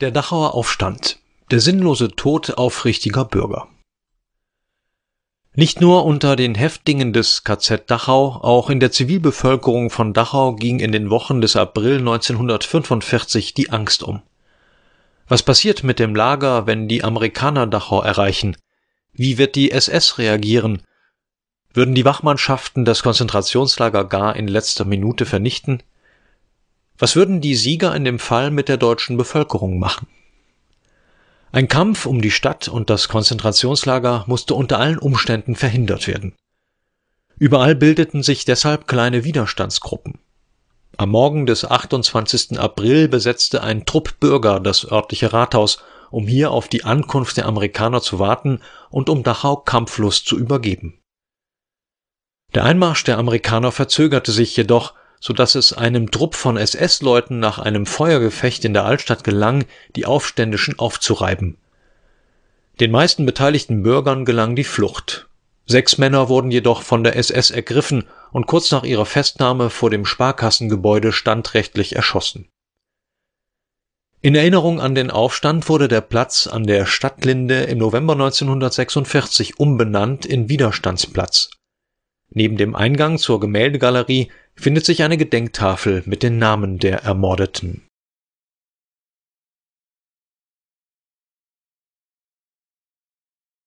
Der Dachauer Aufstand. Der sinnlose Tod aufrichtiger Bürger. Nicht nur unter den Häftlingen des KZ Dachau, auch in der Zivilbevölkerung von Dachau ging in den Wochen des April 1945 die Angst um. Was passiert mit dem Lager, wenn die Amerikaner Dachau erreichen? Wie wird die SS reagieren? Würden die Wachmannschaften das Konzentrationslager gar in letzter Minute vernichten? Was würden die Sieger in dem Fall mit der deutschen Bevölkerung machen? Ein Kampf um die Stadt und das Konzentrationslager musste unter allen Umständen verhindert werden. Überall bildeten sich deshalb kleine Widerstandsgruppen. Am Morgen des 28. April besetzte ein Trupp Bürger das örtliche Rathaus, um hier auf die Ankunft der Amerikaner zu warten und um Dachau kampflos zu übergeben. Der Einmarsch der Amerikaner verzögerte sich jedoch, so dass es einem Trupp von SS-Leuten nach einem Feuergefecht in der Altstadt gelang, die Aufständischen aufzureiben. Den meisten beteiligten Bürgern gelang die Flucht. Sechs Männer wurden jedoch von der SS ergriffen und kurz nach ihrer Festnahme vor dem Sparkassengebäude standrechtlich erschossen. In Erinnerung an den Aufstand wurde der Platz an der Stadtlinde im November 1946 umbenannt in Widerstandsplatz Neben dem Eingang zur Gemäldegalerie findet sich eine Gedenktafel mit den Namen der Ermordeten